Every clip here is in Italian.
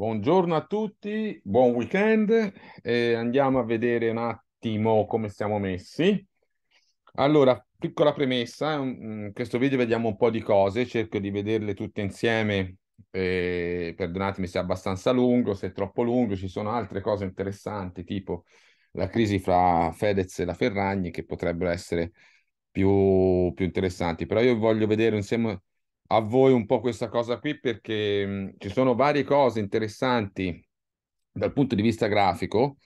Buongiorno a tutti, buon weekend. Eh, andiamo a vedere un attimo come siamo messi. Allora, piccola premessa, in mm, mm, questo video vediamo un po' di cose, cerco di vederle tutte insieme, eh, perdonatemi se è abbastanza lungo, se è troppo lungo, ci sono altre cose interessanti tipo la crisi fra Fedez e la Ferragni che potrebbero essere più, più interessanti, però io voglio vedere insieme a voi un po' questa cosa qui perché mh, mhmm, ci sono varie cose interessanti dal punto di vista grafico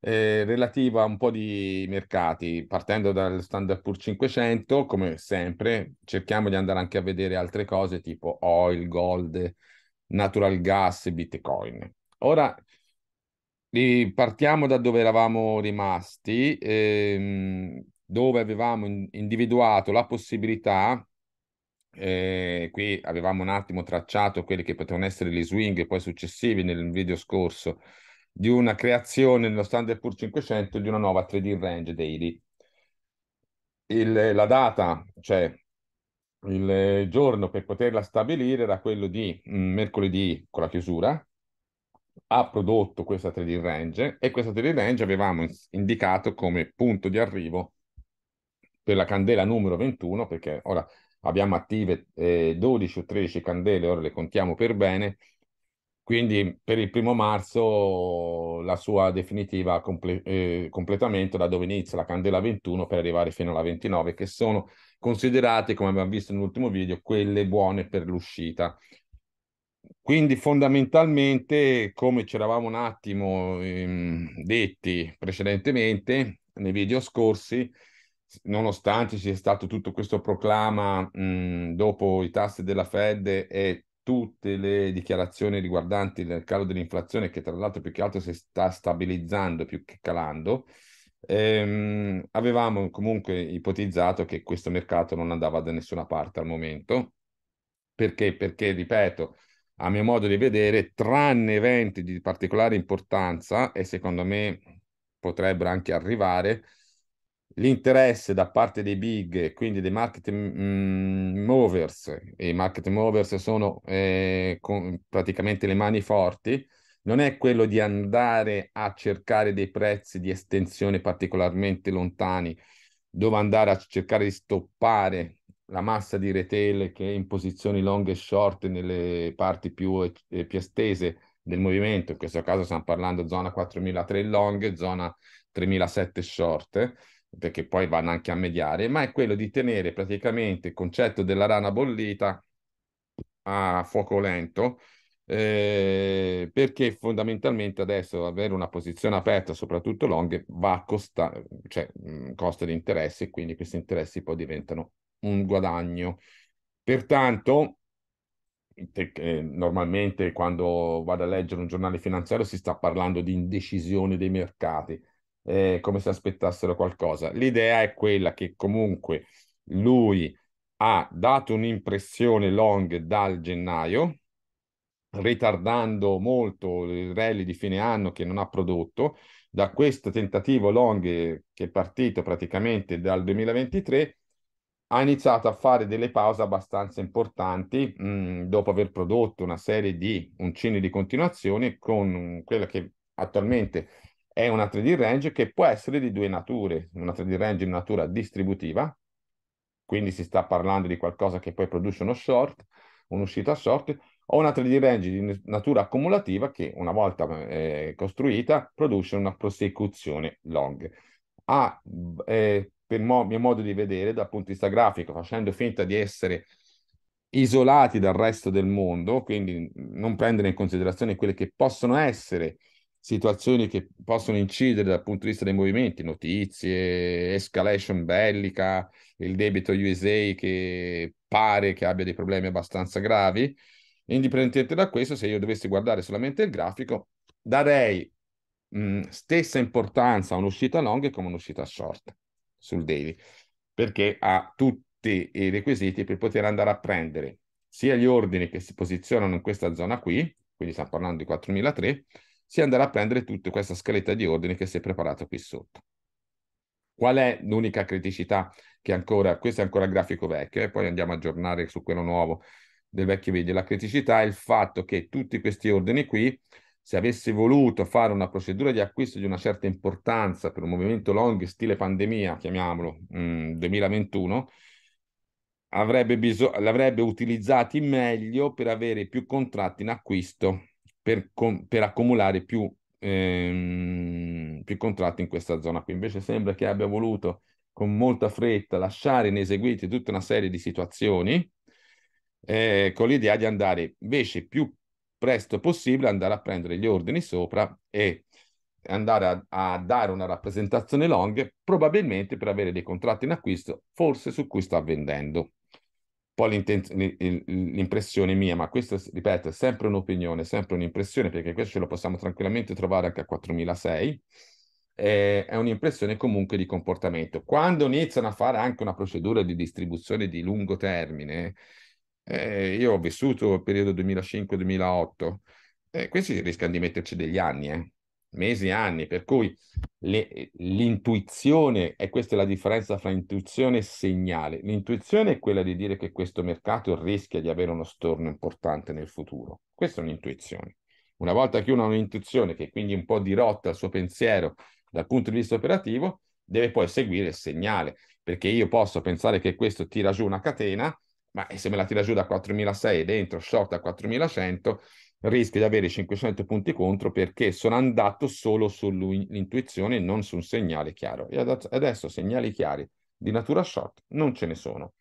eh, relativa a un po' di mercati, partendo dal Standard Poor 500, come sempre, cerchiamo di andare anche a vedere altre cose tipo oil, gold, natural gas, bitcoin. Ora partiamo da dove eravamo rimasti, ehm, dove avevamo individuato la possibilità eh, qui avevamo un attimo tracciato quelli che potevano essere gli swing poi successivi nel video scorso di una creazione nello standard pur 500 di una nuova 3D range daily. Il, la data, cioè il giorno per poterla stabilire era quello di mh, mm, mercoledì con la chiusura, ha prodotto questa 3D range e questa 3D range avevamo indicato come punto di arrivo per la candela numero 21, perché ora abbiamo attive eh, 12 o 13 candele, ora le contiamo per bene, quindi per il primo marzo la sua definitiva comple- eh, completamento da dove inizia la candela 21 per arrivare fino alla 29, che sono considerate, come abbiamo visto nell'ultimo video, quelle buone per l'uscita. Quindi fondamentalmente, come ci eravamo un attimo ehm, detti precedentemente nei video scorsi, nonostante ci sia stato tutto questo proclama mh, dopo i tassi della Fed e tutte le dichiarazioni riguardanti il calo dell'inflazione, che tra l'altro più che altro si sta stabilizzando più che calando, ehm, avevamo comunque ipotizzato che questo mercato non andava da nessuna parte al momento. Perché? Perché, ripeto, a mio modo di vedere, tranne eventi di particolare importanza, e secondo me potrebbero anche arrivare, l'interesse da parte dei big, quindi dei market mm, mm, movers, e i market movers sono eh, con, praticamente le mani forti, non è quello di andare a cercare dei prezzi di estensione particolarmente lontani, dove andare a cercare di stoppare la massa di retail che è in posizioni long e short nelle parti più, eh, più estese del movimento, in questo caso stiamo parlando zona 4003 long, zona 3007 short, perché poi vanno anche a mediare, ma è quello di tenere praticamente il concetto della rana bollita a fuoco lento, eh, perché fondamentalmente adesso avere una posizione aperta, soprattutto long, va a costare, cioè mh, mm, costa di interessi, e quindi questi interessi poi diventano un guadagno. Pertanto, te, eh, normalmente quando vado a leggere un giornale finanziario si sta parlando di indecisione dei mercati eh, come se aspettassero qualcosa. L'idea è quella che comunque lui ha dato un'impressione long dal gennaio, ritardando molto il rally di fine anno che non ha prodotto, da questo tentativo long che è partito praticamente dal 2023 ha iniziato a fare delle pause abbastanza importanti mh, mm, dopo aver prodotto una serie di uncini di continuazione con quella che attualmente è una 3D range che può essere di due nature, una 3D range in natura distributiva, quindi si sta parlando di qualcosa che poi produce uno short, un'uscita short, o una 3D range di natura accumulativa che una volta eh, costruita produce una prosecuzione long. Ha, eh, per mo- mio modo di vedere, dal punto di vista grafico, facendo finta di essere isolati dal resto del mondo, quindi non prendere in considerazione quelle che possono essere situazioni che possono incidere dal punto di vista dei movimenti, notizie, escalation bellica, il debito USA che pare che abbia dei problemi abbastanza gravi. Indipendentemente da questo, se io dovessi guardare solamente il grafico, darei mh, mm, stessa importanza a un'uscita long come un'uscita short sul daily, perché ha tutti i requisiti per poter andare a prendere sia gli ordini che si posizionano in questa zona qui, quindi stiamo parlando di 4003, si andrà a prendere tutta questa scaletta di ordini che si è preparata qui sotto. Qual è l'unica criticità che ancora, questo è ancora il grafico vecchio, e eh, poi andiamo a aggiornare su quello nuovo del vecchio video. La criticità è il fatto che tutti questi ordini qui, se avessi voluto fare una procedura di acquisto di una certa importanza per un movimento long stile pandemia, chiamiamolo, mh, mm, 2021, avrebbe bisog- l'avrebbe utilizzati meglio per avere più contratti in acquisto per, com- per accumulare più, ehm, più, contratti in questa zona qui. Invece sembra che abbia voluto con molta fretta lasciare ineseguite tutta una serie di situazioni eh, con l'idea di andare invece più presto possibile andare a prendere gli ordini sopra e andare a, a, dare una rappresentazione long probabilmente per avere dei contratti in acquisto forse su cui sta vendendo poi l'impressione mia, ma questo, ripeto, è sempre un'opinione, sempre un'impressione, perché questo ce lo possiamo tranquillamente trovare anche a 4006, eh, è un'impressione comunque di comportamento. Quando iniziano a fare anche una procedura di distribuzione di lungo termine, eh, io ho vissuto il periodo 2005-2008, eh, questi rischiano di metterci degli anni, eh mesi anni, per cui le, l'intuizione, e questa è la differenza tra intuizione e segnale, l'intuizione è quella di dire che questo mercato rischia di avere uno storno importante nel futuro, questa è un'intuizione. Una volta che uno ha un'intuizione che quindi un po' dirotta il suo pensiero dal punto di vista operativo, deve poi seguire il segnale, perché io posso pensare che questo tira giù una catena, ma se me la tira giù da 4.600 e dentro short a 4.100, rischio di avere 500 punti contro perché sono andato solo sull'intuizione e non su un segnale chiaro. E adesso segnali chiari di natura short non ce ne sono.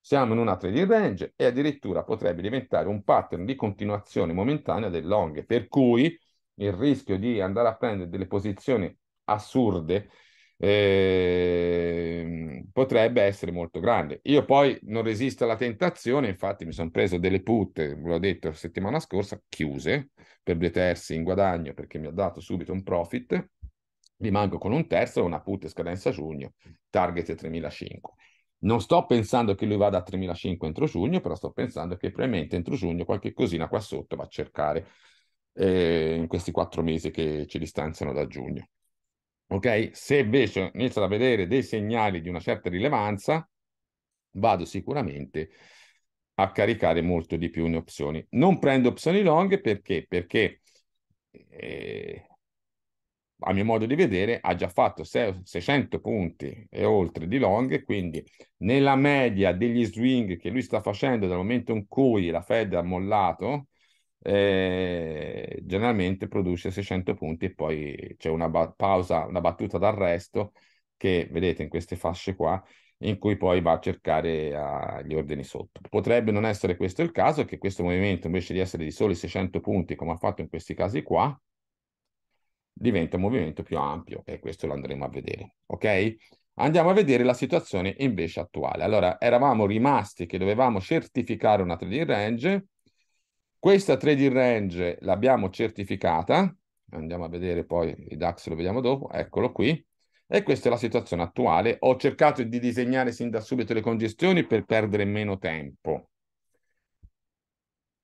Siamo in una trading range e addirittura potrebbe diventare un pattern di continuazione momentanea del long, per cui il rischio di andare a prendere delle posizioni assurde Ehm, potrebbe essere molto grande. Io poi non resisto alla tentazione, infatti mi sono preso delle putte, ve l'ho detto la settimana scorsa, chiuse per due terzi in guadagno perché mi ha dato subito un profit, rimango con un terzo una put scadenza giugno, target 3.500. Non sto pensando che lui vada a 3.500 entro giugno, però sto pensando che probabilmente entro giugno qualche cosina qua sotto va a cercare eh, in questi quattro mesi che ci distanziano da giugno. Ok? Se invece inizio a vedere dei segnali di una certa rilevanza, vado sicuramente a caricare molto di più le opzioni. Non prendo opzioni long perché? Perché eh, a mio modo di vedere ha già fatto 600 punti e oltre di long, quindi nella media degli swing che lui sta facendo dal momento in cui la Fed ha mollato, eh, generalmente produce 600 punti e poi c'è una ba- pausa, una battuta d'arresto che vedete in queste fasce qua in cui poi va a cercare gli ordini sotto. Potrebbe non essere questo il caso, che questo movimento invece di essere di soli 600 punti, come ha fatto in questi casi qua, diventa un movimento più ampio e questo lo andremo a vedere. Ok? Andiamo a vedere la situazione invece attuale. Allora, eravamo rimasti che dovevamo certificare una trading range questa trading range l'abbiamo certificata, andiamo a vedere poi i DAX, lo vediamo dopo, eccolo qui. E questa è la situazione attuale. Ho cercato di disegnare sin da subito le congestioni per perdere meno tempo.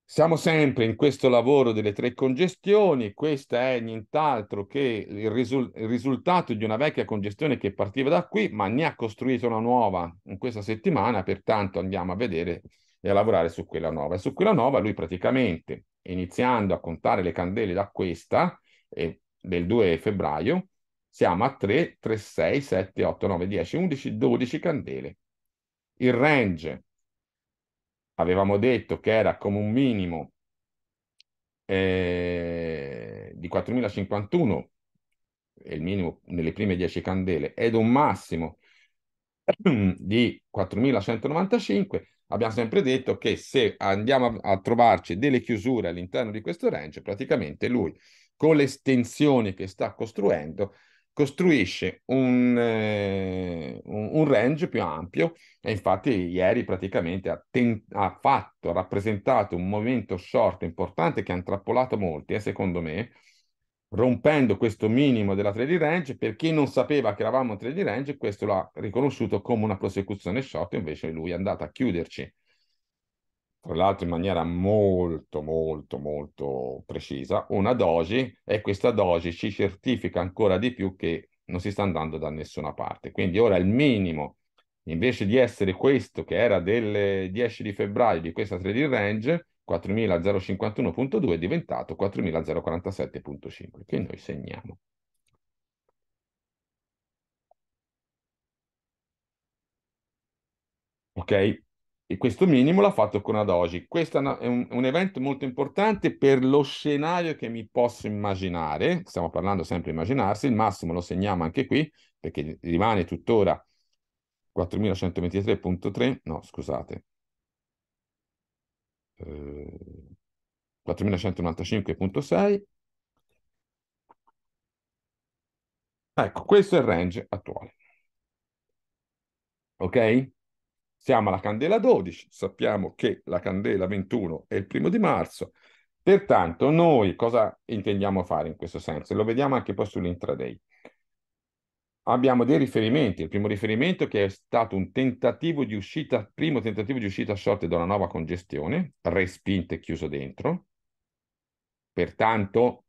Siamo sempre in questo lavoro delle tre congestioni, questa è nient'altro che il, risul il, risultato di una vecchia congestione che partiva da qui, ma ne ha costruita una nuova in questa settimana, pertanto andiamo a vedere e a lavorare su quella nuova. E su quella nuova lui praticamente, iniziando a contare le candele da questa, eh, del 2 febbraio, siamo a 3, 3, 6, 7, 8, 9, 10, 11, 12 candele. Il range avevamo detto che era come un minimo eh, di 4051, è il minimo nelle prime 10 candele, ed un massimo di 4195, abbiamo sempre detto che se andiamo a, trovarci delle chiusure all'interno di questo range, praticamente lui con le estensioni che sta costruendo costruisce un, eh, un, range più ampio e infatti ieri praticamente ha, ten- ha fatto, ha rappresentato un movimento short importante che ha intrappolato molti, eh, secondo me, rompendo questo minimo della 3D range, per chi non sapeva che eravamo in 3D range, questo l'ha riconosciuto come una prosecuzione shot, invece lui è andato a chiuderci, tra l'altro in maniera molto, molto, molto precisa, una doji, e questa doji ci certifica ancora di più che non si sta andando da nessuna parte. Quindi ora il minimo, invece di essere questo, che era del 10 di febbraio di questa 3D range, 4051.2 è diventato 4047.5 che noi segniamo. Ok? E questo minimo l'ha fatto con Adoji. Questo è un, un, evento molto importante per lo scenario che mi posso immaginare. Stiamo parlando sempre di immaginarsi, il massimo lo segniamo anche qui, perché rimane tuttora 4123.3, no scusate, 4195.6. Eh, ecco, questo è il range attuale. Ok? Siamo alla candela 12, sappiamo che la candela 21 è il primo di marzo, pertanto noi cosa intendiamo fare in questo senso? Lo vediamo anche poi sull'intraday abbiamo dei riferimenti. Il primo riferimento che è stato un tentativo di uscita, primo tentativo di uscita short da una nuova congestione, respinto e chiuso dentro. Pertanto,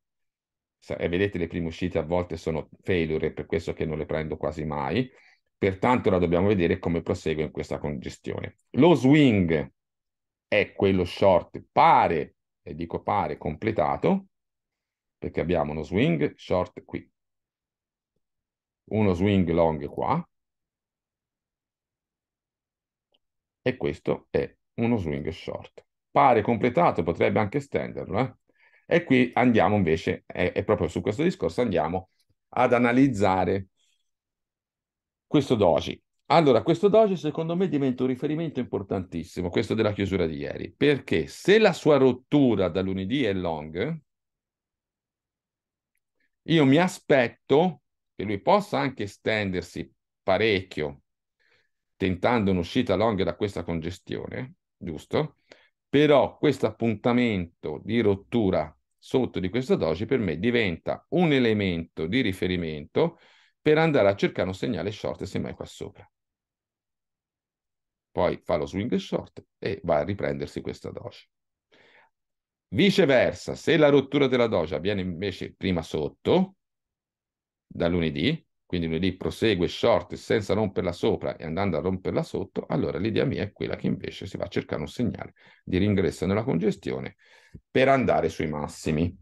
e vedete le prime uscite a volte sono failure, per questo che non le prendo quasi mai. Pertanto ora dobbiamo vedere come prosegue in questa congestione. Lo swing è quello short pare, e dico pare, completato, perché abbiamo uno swing short qui uno swing long qua e questo è uno swing short. Pare completato, potrebbe anche stenderlo. Eh? E qui andiamo invece, è proprio su questo discorso andiamo ad analizzare questo doji. Allora, questo doji secondo me diventa un riferimento importantissimo, questo della chiusura di ieri, perché se la sua rottura da lunedì è long, io mi aspetto che lui possa anche estendersi parecchio tentando un'uscita long da questa congestione, giusto? Però questo appuntamento di rottura sotto di questa dosi per me diventa un elemento di riferimento per andare a cercare un segnale short semmai qua sopra. Poi fa lo swing short e va a riprendersi questa dosi. Viceversa, se la rottura della doge avviene invece prima sotto, da lunedì, quindi lunedì prosegue short senza romperla sopra e andando a romperla sotto, allora l'idea mia è quella che invece si va a cercare un segnale di ringresso nella congestione per andare sui massimi.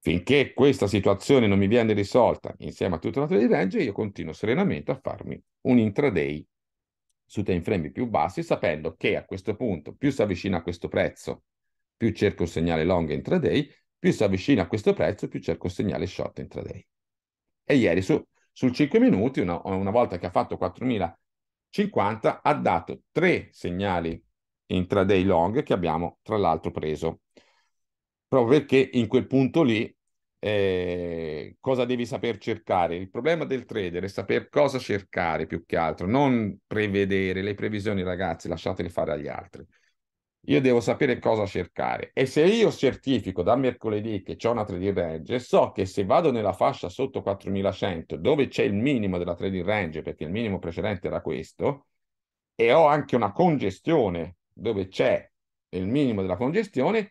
Finché questa situazione non mi viene risolta insieme a tutta la di range, io continuo serenamente a farmi un intraday su time frame più bassi, sapendo che a questo punto più si avvicina a questo prezzo, più cerco un segnale long intraday, più si avvicina a questo prezzo, più cerco segnale short intraday. E ieri su, sul 5 minuti, una, una volta che ha fatto 4050, ha dato tre segnali intraday long che abbiamo tra l'altro preso. Proprio perché in quel punto lì eh, cosa devi saper cercare. Il problema del trader è saper cosa cercare più che altro, non prevedere le previsioni, ragazzi, lasciatele fare agli altri io devo sapere cosa cercare. E se io certifico da mercoledì che c'è una trading range, so che se vado nella fascia sotto 4100, dove c'è il minimo della trading range, perché il minimo precedente era questo, e ho anche una congestione dove c'è il minimo della congestione,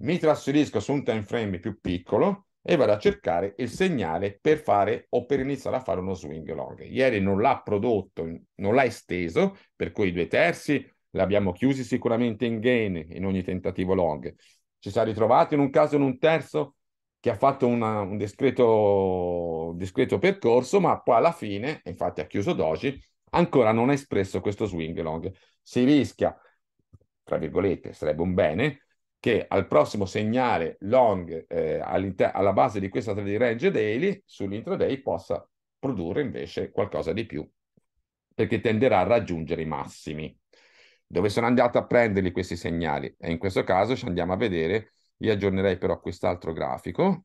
mi trasferisco su un time frame più piccolo e vado a cercare il segnale per fare o per iniziare a fare uno swing long. Ieri non l'ha prodotto, non l'ha esteso, per cui due terzi l'abbiamo chiusi sicuramente in gain in ogni tentativo long. Ci siamo ritrovati in un caso in un terzo che ha fatto una, un discreto, discreto, percorso, ma poi alla fine, infatti ha chiuso Doji, ancora non ha espresso questo swing long. Si rischia, tra virgolette, sarebbe un bene, che al prossimo segnale long eh, alla base di questa trading range daily sull'intraday possa produrre invece qualcosa di più, perché tenderà a raggiungere i massimi dove sono andato a prenderli questi segnali? E in questo caso ci andiamo a vedere, io aggiornerei però quest'altro grafico,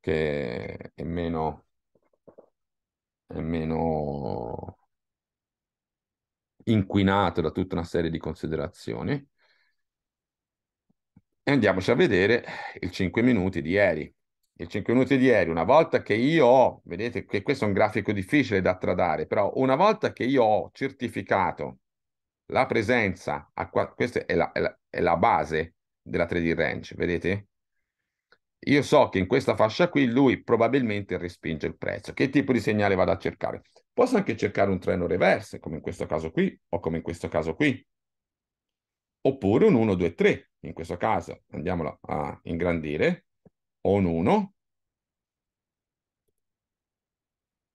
che è meno, è meno inquinato da tutta una serie di considerazioni. E andiamoci a vedere il 5 minuti di ieri. Il 5 minuti di ieri, una volta che io ho, vedete che questo è un grafico difficile da tradare, però una volta che io ho certificato la presenza, a qua, questa è la, è, la, è la base della 3D range, vedete? Io so che in questa fascia qui lui probabilmente respinge il prezzo. Che tipo di segnale vado a cercare? Posso anche cercare un treno reverse, come in questo caso qui, o come in questo caso qui. Oppure un 1, 2, 3, in questo caso. Andiamolo a ingrandire. O un 1,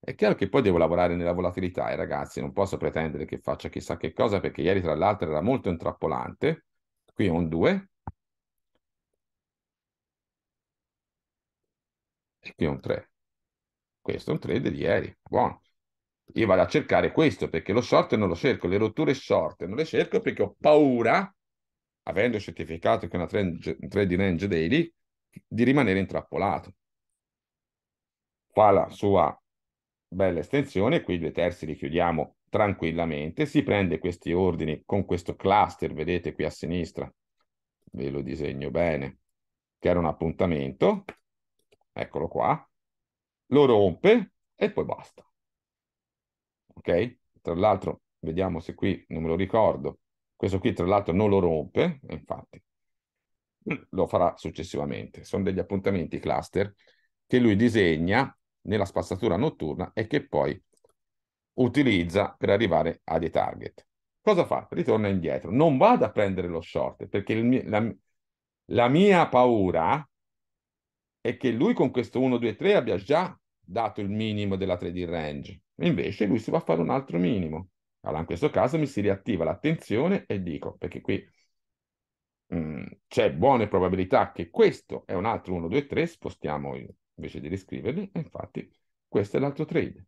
È chiaro che poi devo lavorare nella volatilità e ragazzi non posso pretendere che faccia chissà che cosa perché ieri tra l'altro era molto intrappolante. Qui è un 2. E qui è un 3. Questo è un trade di ieri. Buono. Io vado a cercare questo perché lo short non lo cerco, le rotture short non le cerco perché ho paura, avendo certificato che è una trading range daily, di rimanere intrappolato. Fa la sua bella estensione, qui due terzi li chiudiamo tranquillamente, si prende questi ordini con questo cluster, vedete qui a sinistra, ve lo disegno bene, che era un appuntamento, eccolo qua, lo rompe e poi basta. Ok? Tra l'altro, vediamo se qui, non me lo ricordo, questo qui tra l'altro non lo rompe, infatti, lo farà successivamente. Sono degli appuntamenti cluster che lui disegna nella spazzatura notturna e che poi utilizza per arrivare a dei target. Cosa fa? Ritorna indietro. Non vado a prendere lo short perché mio, la, la mia paura è che lui con questo 1, 2, 3 abbia già dato il minimo della 3D range. Invece lui si va a fare un altro minimo. Allora in questo caso mi si riattiva l'attenzione e dico, perché qui mh, mm, c'è buone probabilità che questo è un altro 1, 2, 3, spostiamo il, invece di riscriverli, e infatti questo è l'altro trade,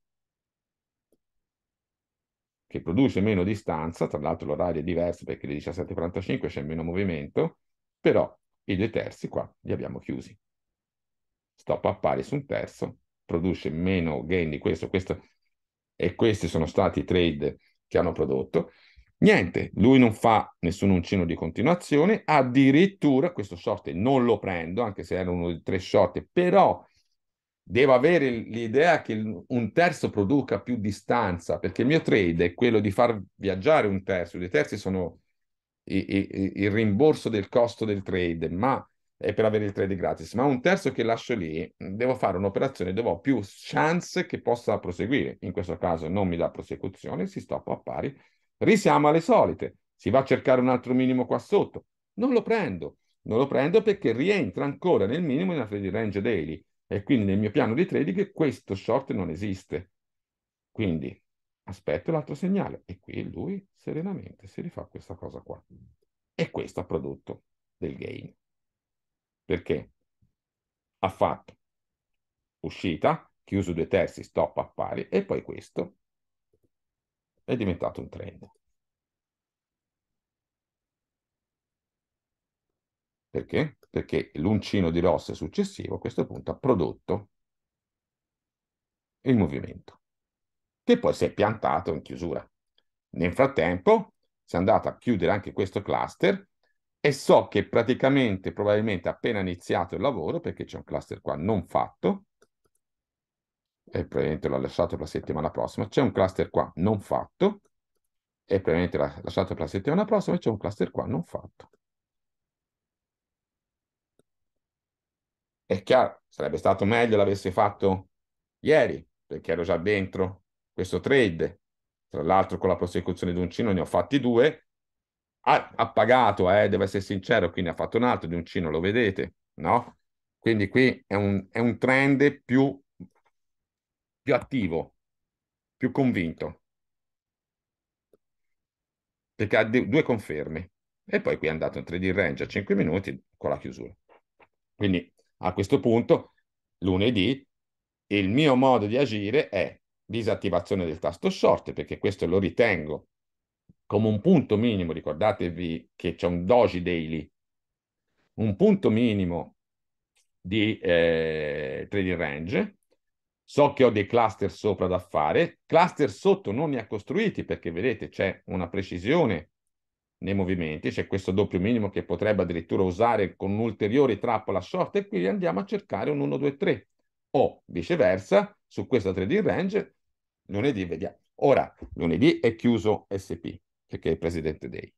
che produce meno distanza, tra l'altro l'orario è diverso perché alle 17.45 c'è meno movimento, però i due terzi qua li abbiamo chiusi. Stop a pari su un terzo, produce meno gain di questo, questo e questi sono stati i trade che hanno prodotto. Niente, lui non fa nessun uncino di continuazione, addirittura questo short non lo prendo, anche se era uno dei tre short, però devo avere l'idea che un terzo produca più distanza, perché il mio trade è quello di far viaggiare un terzo, dei terzi sono il rimborso del costo del trade, ma è per avere il trade gratis, ma un terzo che lascio lì, devo fare un'operazione dove ho più chance che possa proseguire. In questo caso non mi dà prosecuzione, si stoppa a pari. Risiamo alle solite, si va a cercare un altro minimo qua sotto. Non lo prendo, non lo prendo perché rientra ancora nel minimo della trade range daily. E quindi nel mio piano di trading questo short non esiste. Quindi aspetto l'altro segnale e qui lui serenamente si rifà questa cosa qua. E questo ha prodotto del gain. Perché ha fatto uscita, chiuso due terzi, stop a pari e poi questo è diventato un trend. Perché? Perché l'uncino di rosse successivo a questo punto ha prodotto il movimento, che poi si è piantato in chiusura. Nel frattempo si è andato a chiudere anche questo cluster e so che praticamente, probabilmente appena iniziato il lavoro, perché c'è un cluster qua non fatto, e probabilmente l'ho lasciato per la settimana prossima, c'è un cluster qua non fatto, e probabilmente l'ho lasciato per la settimana prossima, e c'è un cluster qua non fatto. È chiaro, sarebbe stato meglio l'avesse fatto ieri, perché ero già dentro questo trade. Tra l'altro con la prosecuzione di un cino ne ho fatti due. Ha, ha pagato, eh, devo essere sincero, quindi ha fatto un altro di un cino, lo vedete, no? Quindi qui è un, è un trend più, più attivo, più convinto. Perché ha due conferme. E poi qui è andato in 3D range a 5 minuti con la chiusura. Quindi a questo punto, lunedì, il mio modo di agire è disattivazione del tasto short, perché questo lo ritengo come un punto minimo, ricordatevi che c'è un doji daily, un punto minimo di eh, trading range, so che ho dei cluster sopra da fare, cluster sotto non ne ha costruiti perché vedete c'è una precisione nei movimenti, c'è questo doppio minimo che potrebbe addirittura usare con un'ulteriore trappola short e qui andiamo a cercare un 1-2-3 o viceversa su questa 3D range lunedì vediamo. Ora, lunedì è chiuso SP perché è il presidente day,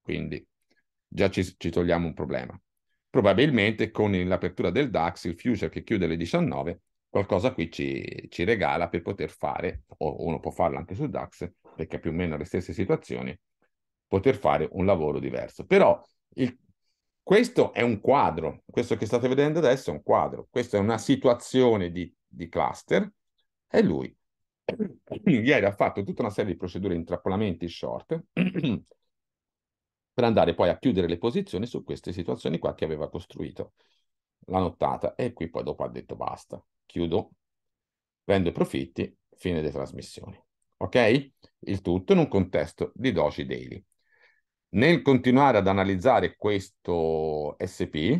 quindi già ci, ci togliamo un problema. Probabilmente con l'apertura del DAX, il future che chiude alle 19, qualcosa qui ci, ci regala per poter fare, o uno può farlo anche sul DAX, perché più o meno le stesse situazioni, poter fare un lavoro diverso. Però il, questo è un quadro, questo che state vedendo adesso è un quadro, questa è una situazione di, di cluster, è lui. Ieri ha fatto tutta una serie di procedure intrappolamenti short per andare poi a chiudere le posizioni su queste situazioni qua che aveva costruito la nottata e qui poi dopo ha detto basta, chiudo, prendo i profitti, fine delle trasmissioni. Ok? Il tutto in un contesto di doci daily. Nel continuare ad analizzare questo SP,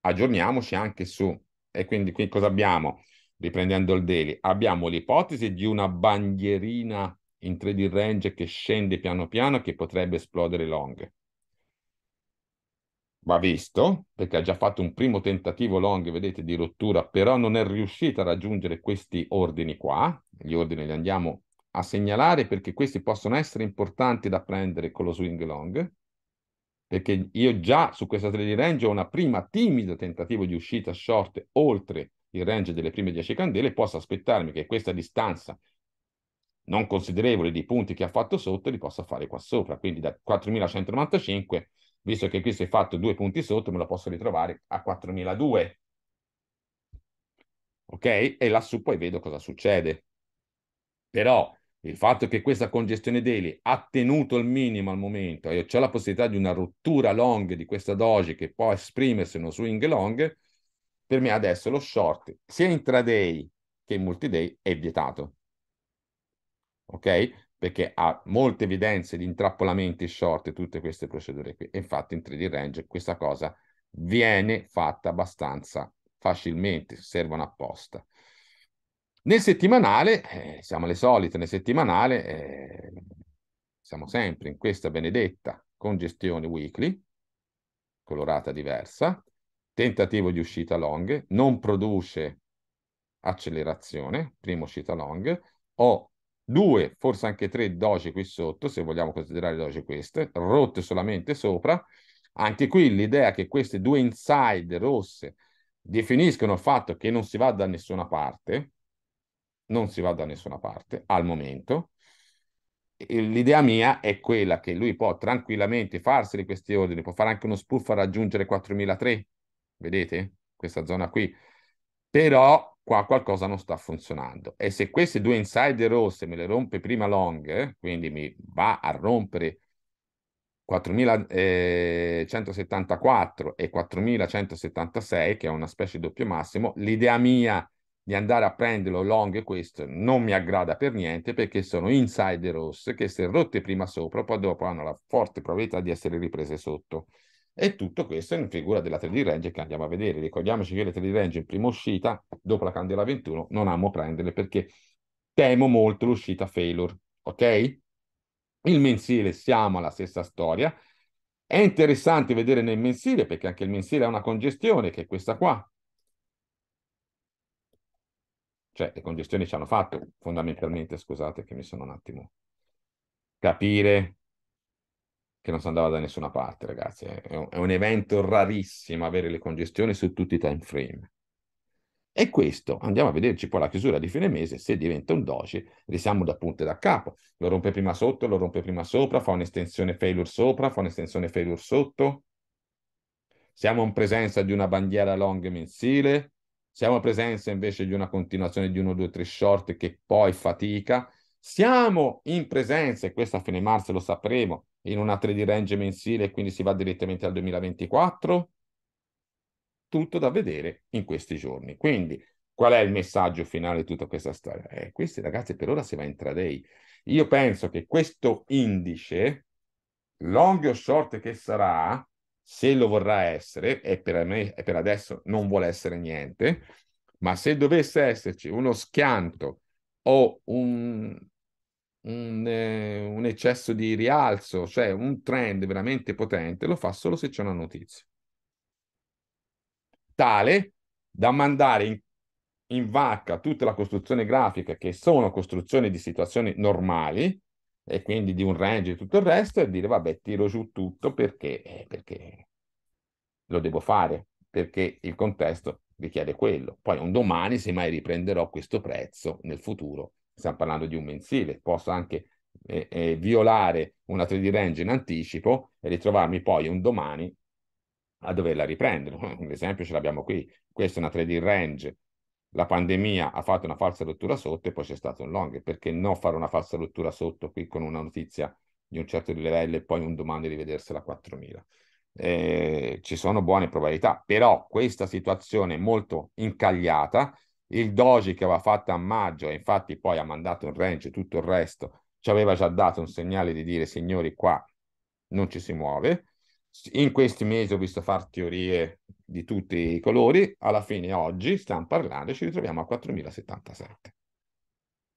aggiorniamoci anche su, e quindi qui cosa abbiamo? Riprendendo il daily, abbiamo l'ipotesi di una bandierina in 3D range che scende piano piano che potrebbe esplodere long. Va visto, perché ha già fatto un primo tentativo long, vedete, di rottura, però non è riuscita a raggiungere questi ordini qua. Gli ordini li andiamo a segnalare perché questi possono essere importanti da prendere con lo swing long, perché io già su questa trade range ho una prima timida tentativo di uscita short oltre il range delle prime 10 candele, posso aspettarmi che questa distanza non considerevole di punti che ha fatto sotto li possa fare qua sopra, quindi da 4.195, visto che qui si è fatto due punti sotto, me la posso ritrovare a 4.002. Ok? E lassù poi vedo cosa succede. Però il fatto che questa congestione daily ha tenuto il minimo al momento e c'è la possibilità di una rottura long di questa doge che può esprimersi in uno swing long, per me adesso lo short sia intraday che multiday è vietato. Ok? Perché ha molte evidenze di intrappolamenti short tutte queste procedure qui. E infatti in 3D range questa cosa viene fatta abbastanza facilmente, servono apposta. Nel settimanale, eh, siamo le solite, nel settimanale eh, siamo sempre in questa benedetta congestione weekly, colorata diversa, tentativo di uscita long, non produce accelerazione, prima uscita long, ho due, forse anche tre doge qui sotto, se vogliamo considerare doge queste, rotte solamente sopra. Anche qui l'idea che queste due inside rosse definiscono il fatto che non si va da nessuna parte, non si va da nessuna parte al momento. L'idea mia è quella che lui può tranquillamente farseli questi ordini, può fare anche uno spoof a raggiungere 4.003, vedete? Questa zona qui. Però qua qualcosa non sta funzionando. E se queste due insider rosse me le rompe prima long, eh, quindi mi va a rompere 4174 eh, e 4176, che è una specie di doppio massimo, l'idea mia è di andare a prenderlo long questo non mi aggrada per niente perché sono inside rosse che se rotte prima sopra poi dopo hanno la forte probabilità di essere riprese sotto e tutto questo è in figura della 3D range che andiamo a vedere ricordiamoci che le 3D range in prima uscita dopo la candela 21 non amo prenderle perché temo molto l'uscita failure ok? il mensile siamo alla stessa storia è interessante vedere nel mensile perché anche il mensile ha una congestione che è questa qua cioè, le congestioni ci hanno fatto, fondamentalmente, scusate che mi sono un attimo... Capire che non si andava da nessuna parte, ragazzi. È un, è un evento rarissimo avere le congestioni su tutti i time frame. E questo, andiamo a vederci poi la chiusura di fine mese, se diventa un doge, risiamo da punte da capo. Lo rompe prima sotto, lo rompe prima sopra, fa un'estensione failure sopra, fa un'estensione failure sotto. Siamo in presenza di una bandiera long mensile, siamo presenza invece di una continuazione di 1, 2, 3 short che poi fatica, siamo in presenza, e questo a fine marzo lo sapremo, in una 3D range mensile, quindi si va direttamente al 2024, tutto da vedere in questi giorni. Quindi qual è il messaggio finale di tutta questa storia? Eh, questi ragazzi per ora si va in intraday. Io penso che questo indice, long o short che sarà, se lo vorrà essere, e per, me, e per adesso non vuole essere niente, ma se dovesse esserci uno schianto o un, un, eh, un, eccesso di rialzo, cioè un trend veramente potente, lo fa solo se c'è una notizia. Tale da mandare in, in vacca tutta la costruzione grafica, che sono costruzioni di situazioni normali, e quindi di un range e tutto il resto e dire vabbè tiro giù tutto perché, eh, perché lo devo fare, perché il contesto richiede quello. Poi un domani semmai riprenderò questo prezzo nel futuro, stiamo parlando di un mensile, posso anche eh, eh, violare una 3D range in anticipo e ritrovarmi poi un domani a doverla riprendere. Un esempio ce l'abbiamo qui, questa è una 3D range la pandemia ha fatto una falsa rottura sotto e poi c'è stato un long. Perché non fare una falsa rottura sotto qui con una notizia di un certo livello e poi un domani rivedersela a 4.000? Eh, ci sono buone probabilità, però questa situazione molto incagliata, il Doji che aveva fatto a maggio e infatti poi ha mandato un range tutto il resto, ci aveva già dato un segnale di dire signori qua non ci si muove, in questi mesi ho visto fare teorie di tutti i colori, alla fine oggi stiamo parlando e ci ritroviamo a 4077.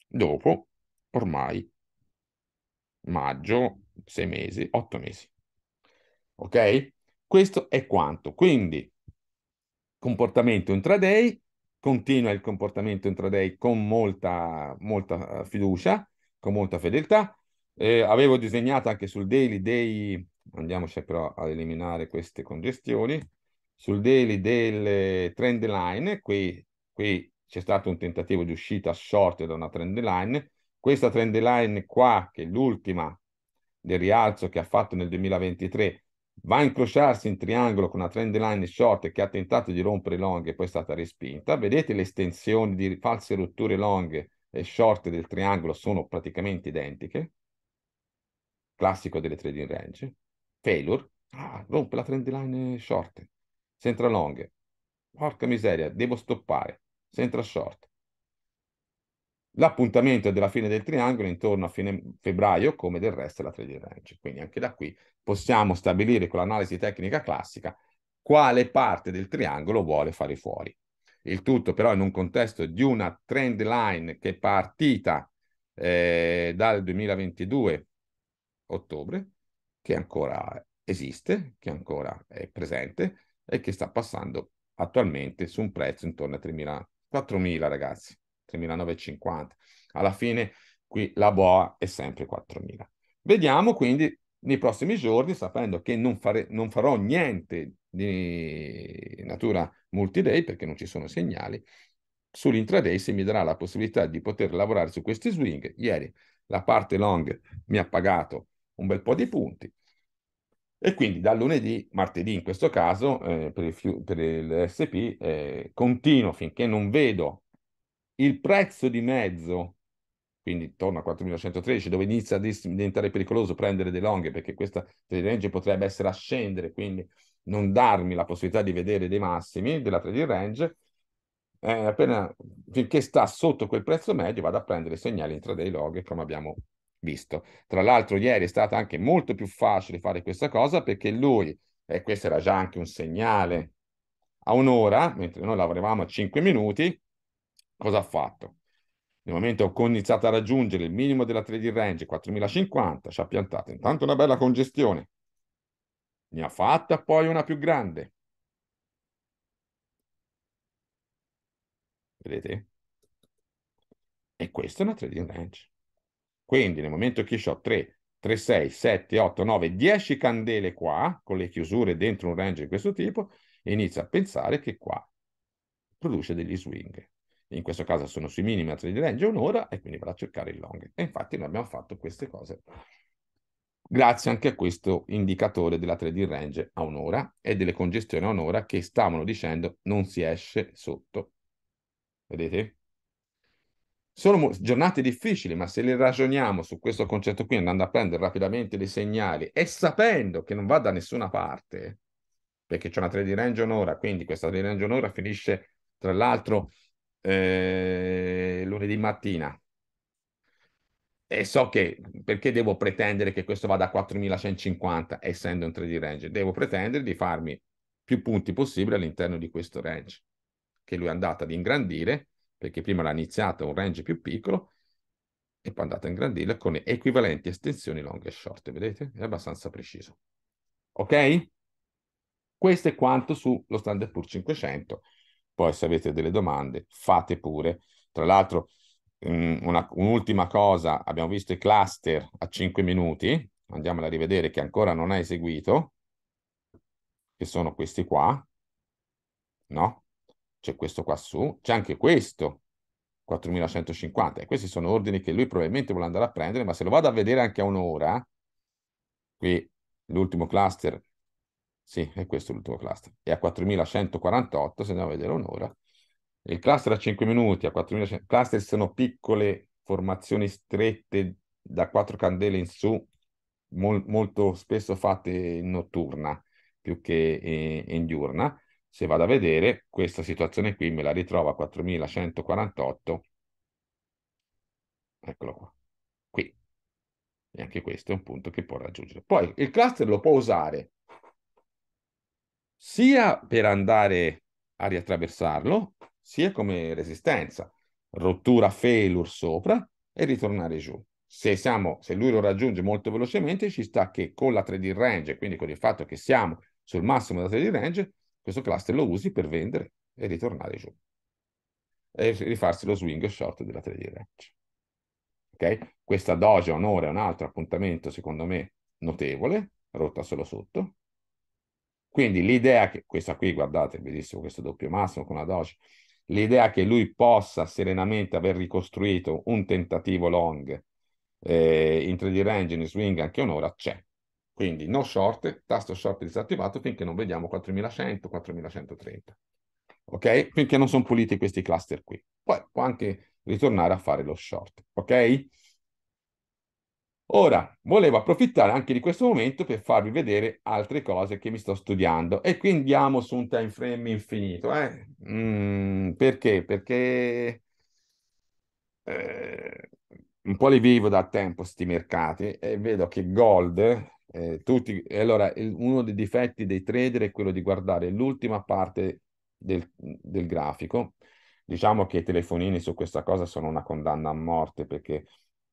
Dopo ormai maggio, sei mesi, otto mesi. Ok? Questo è quanto. Quindi comportamento intraday, continua il comportamento intraday con molta, molta eh, fiducia, con molta fedeltà. Eh, avevo disegnato anche sul daily dei andiamoci però ad eliminare queste congestioni. Sul daily del trend line, qui, qui c'è stato un tentativo di uscita short da una trend line. Questa trend line qua, che è l'ultima del rialzo che ha fatto nel 2023, va a incrociarsi in triangolo con una trend line short che ha tentato di rompere long e poi è stata respinta. Vedete le estensioni di false rotture long e short del triangolo sono praticamente identiche, classico delle trading range. Failure. Ah, rompe la trend line short. Se long. Porca miseria, devo stoppare. Se short. L'appuntamento della fine del triangolo intorno a fine febbraio, come del resto la trading range. Quindi anche da qui possiamo stabilire con l'analisi tecnica classica quale parte del triangolo vuole fare fuori. Il tutto però in un contesto di una trend line che è partita eh, dal 2022 ottobre che ancora esiste, che ancora è presente e che sta passando attualmente su un prezzo intorno a 3.000, 4.000 ragazzi, 3.950. Alla fine qui la boa è sempre 4.000. Vediamo quindi nei prossimi giorni, sapendo che non, fare, non farò niente di natura multi-day perché non ci sono segnali, sull'intraday se mi darà la possibilità di poter lavorare su questi swing. Ieri la parte long mi ha pagato un bel po' di punti. E quindi da lunedì, martedì in questo caso, eh, per, il, SP, eh, continuo finché non vedo il prezzo di mezzo, quindi torno a 4113, dove inizia a diventare pericoloso prendere dei long, perché questa trade range potrebbe essere a scendere, quindi non darmi la possibilità di vedere dei massimi della trade range, eh, appena finché sta sotto quel prezzo medio vado a prendere segnali intraday log come abbiamo visto. Tra l'altro ieri è stata anche molto più facile fare questa cosa perché lui, e questo era già anche un segnale, a un'ora, mentre noi lavoravamo a 5 minuti, cosa ha fatto? Nel momento ho iniziato a raggiungere il minimo della 3D range 4050, ci ha piantato intanto una bella congestione, ne ha fatta poi una più grande. Vedete? E questa è una 3D range. Quindi nel momento che io ho 3, 3, 6, 7, 8, 9, 10 candele qua, con le chiusure dentro un range di questo tipo, inizio a pensare che qua produce degli swing. In questo caso sono sui minimi a 3 trade range un'ora e quindi vado a cercare il long. E infatti noi abbiamo fatto queste cose grazie anche a questo indicatore della 3 trading range a un'ora e delle congestioni a un'ora che stavano dicendo non si esce sotto. Vedete? Sono giornate difficili, ma se le ragioniamo su questo concetto qui, andando a prendere rapidamente dei segnali e sapendo che non va da nessuna parte, perché c'è una trade range un'ora, quindi questa trade range un'ora finisce tra l'altro eh, lunedì mattina. E so che perché devo pretendere che questo vada a 4150, essendo un trade range, devo pretendere di farmi più punti possibile all'interno di questo range, che lui è andato ad ingrandire perché prima l'ha iniziata un range più piccolo e poi è andata a ingrandirla con equivalenti estensioni long e short, vedete? È abbastanza preciso. Ok? Questo è quanto sullo standard pur 500. Poi se avete delle domande fate pure. Tra l'altro mm, un'ultima cosa, abbiamo visto i cluster a 5 minuti, andiamola a rivedere che ancora non ha eseguito, che sono questi qua, no? c'è questo qua su, c'è anche questo, 4150. E questi sono ordini che lui probabilmente vuole andare a prendere, ma se lo vado a vedere anche a un'ora, qui l'ultimo cluster, sì, è questo l'ultimo cluster, è a 4148, se andiamo a vedere un'ora. Il cluster a 5 minuti, a 4100, cluster sono piccole formazioni strette da 4 candele in su, mol, molto spesso fatte in notturna più che in, eh, in diurna se vado a vedere questa situazione qui me la ritrovo a 4148 eccolo qua qui e anche questo è un punto che può raggiungere poi il cluster lo può usare sia per andare a riattraversarlo sia come resistenza rottura failure sopra e ritornare giù se, siamo, se lui lo raggiunge molto velocemente ci sta che con la 3D range quindi con il fatto che siamo sul massimo della 3D range questo cluster lo usi per vendere e ritornare giù e rifarsi lo swing short della 3D range. Okay? Questa doge onore è un altro appuntamento secondo me notevole, rotta solo sotto. Quindi l'idea che, questa qui guardate benissimo questo doppio massimo con la doge, l'idea che lui possa serenamente aver ricostruito un tentativo long eh, in 3D range, in swing anche un'ora c'è. Quindi no short, tasto short disattivato finché non vediamo 4100, 4130. Ok? Finché non sono puliti questi cluster qui. Poi può anche ritornare a fare lo short. Ok? Ora, volevo approfittare anche di questo momento per farvi vedere altre cose che mi sto studiando e qui andiamo su un time frame infinito. Eh? Mm, perché? Perché eh, un po' li vivo da tempo sti mercati e vedo che gold eh, tutti, allora, uno dei difetti dei trader è quello di guardare l'ultima parte del, del, grafico. Diciamo che i telefonini su questa cosa sono una condanna a morte perché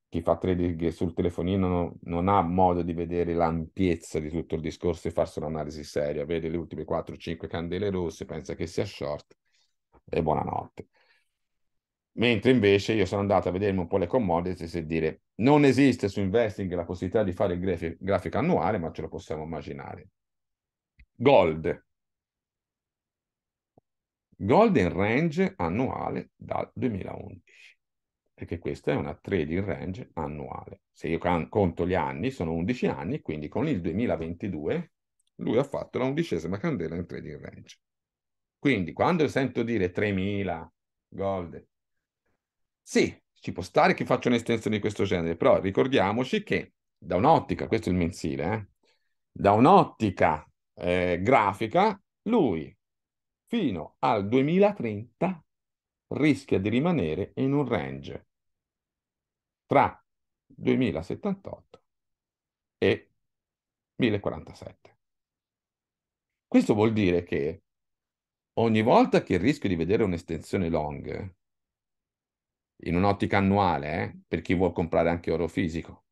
chi fa trading sul telefonino non, non ha modo di vedere l'ampiezza di tutto il discorso e farsi un'analisi seria. Vede le ultime 4-5 candele rosse, pensa che sia short e buonanotte. Mentre invece io sono andato a vedermi un po' le commodities e dire non esiste su investing la possibilità di fare il graf- grafico annuale, ma ce lo possiamo immaginare. Gold. Gold in range annuale dal 2011, perché questa è una trading range annuale. Se io can- conto gli anni, sono 11 anni, quindi con il 2022 lui ha fatto la undicesima candela in trading range. Quindi quando sento dire 3.000 gold, sì, ci può stare che faccia un'estensione di questo genere, però ricordiamoci che da un'ottica, questo è il mensile, eh, da un'ottica eh, grafica, lui fino al 2030 rischia di rimanere in un range tra 2078 e 1047. Questo vuol dire che ogni volta che rischio di vedere un'estensione long, in un'ottica annuale, eh, per chi vuole comprare anche oro fisico,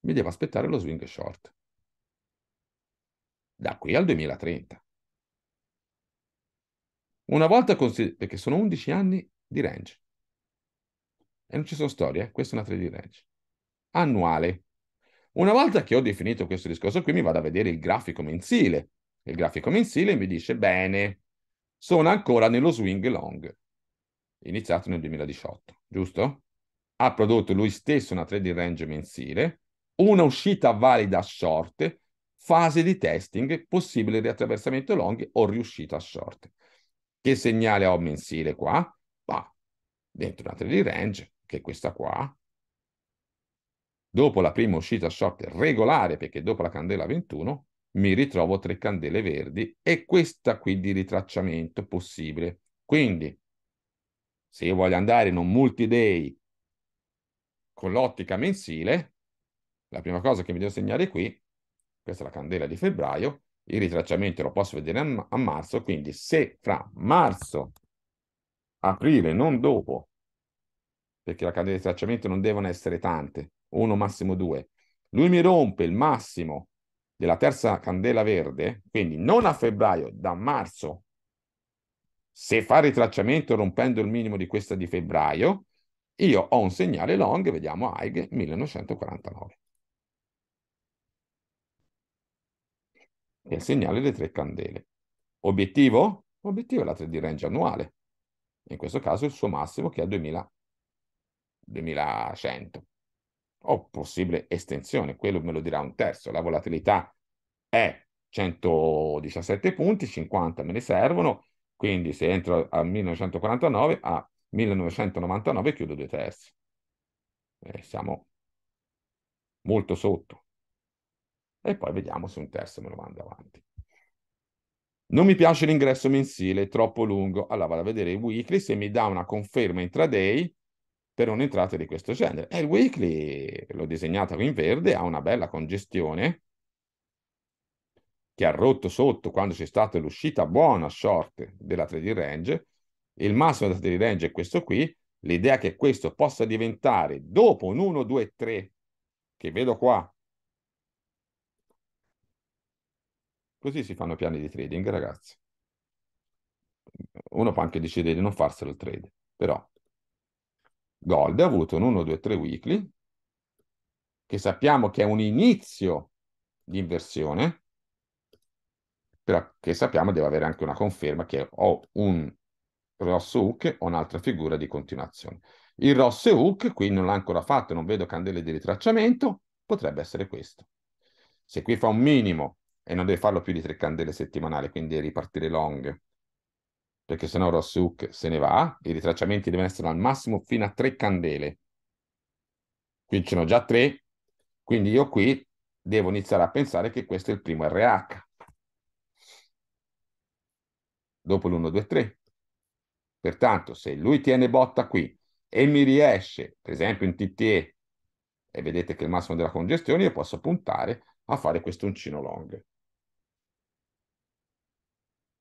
mi devo aspettare lo swing short da qui al 2030. Una volta considerato, perché sono 11 anni di range. E non ci sono storie, eh? questa è una 3D range. Annuale. Una volta che ho definito questo discorso qui, mi vado a vedere il grafico mensile. Il grafico mensile mi dice, bene, sono ancora nello swing long iniziato nel 2018, giusto? Ha prodotto lui stesso una trading range mensile, una uscita valida short, fase di testing, possibile riattraversamento long o riuscita short. Che segnale ho mensile qua? Va dentro una trading range, che è questa qua. Dopo la prima uscita short regolare, perché dopo la candela 21, mi ritrovo tre candele verdi e questa qui di ritracciamento possibile. Quindi se io voglio andare in un multi-day con l'ottica mensile, la prima cosa che mi devo segnare qui, questa è la candela di febbraio, il ritracciamento lo posso vedere a, marzo, quindi se fra marzo, aprile, non dopo, perché la candela di tracciamento non devono essere tante, uno massimo due. Lui mi rompe il massimo della terza candela verde, quindi non a febbraio, da marzo se fa ritracciamento rompendo il minimo di questa di febbraio, io ho un segnale long, vediamo AIG 1949. È il segnale delle tre candele. Obiettivo? Obiettivo è la 3D range annuale. In questo caso il suo massimo che è 2000, 2100. O possibile estensione, quello me lo dirà un terzo. La volatilità è 117 punti, 50 me ne servono, quindi se entro a 1949, a 1999 chiudo due terzi. E eh, siamo molto sotto. E poi vediamo se un terzo me lo manda avanti. Non mi piace l'ingresso mensile, è troppo lungo. Allora vado a vedere il weekly se mi dà una conferma intraday per un'entrata di questo genere. E il weekly, l'ho disegnata qui in verde, ha una bella congestione che ha rotto sotto quando c'è stata l'uscita buona short della 3D range, il massimo della 3D range è questo qui, l'idea che questo possa diventare dopo un 1, 2, 3, che vedo qua, così si fanno piani di trading ragazzi, uno può anche decidere di non farselo il trade, però Gold ha avuto un 1, 2, 3 weekly, che sappiamo che è un inizio di inversione, però che sappiamo deve avere anche una conferma che ho un rosso hook o un'altra figura di continuazione. Il rosso hook qui non l'ha ancora fatto, non vedo candele di ritracciamento, potrebbe essere questo. Se qui fa un minimo e non deve farlo più di tre candele settimanali, quindi ripartire long, perché sennò il rosso hook se ne va, i ritracciamenti devono essere al massimo fino a tre candele. Qui ce ne ho già tre, quindi io qui devo iniziare a pensare che questo è il primo RH dopo l'1, 2, 3. Pertanto, se lui tiene botta qui e mi riesce, per esempio in TTE, e vedete che è il massimo della congestione, io posso puntare a fare questo uncino long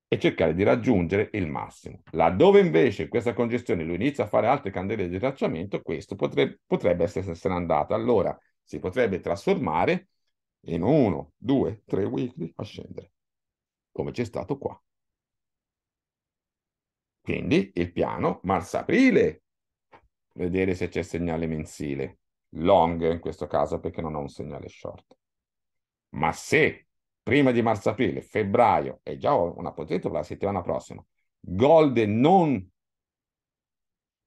e cercare di raggiungere il massimo. Laddove invece questa congestione lui inizia a fare altre candele di tracciamento, questo potrebbe, potrebbe essere andato. Allora si potrebbe trasformare in 1, 2, 3 weekly a scendere, come c'è stato qua. Quindi il piano marzo-aprile, vedere se c'è segnale mensile, long in questo caso perché non ho un segnale short. Ma se prima di marzo-aprile, febbraio, e già ho una appuntamento per la settimana prossima, gold non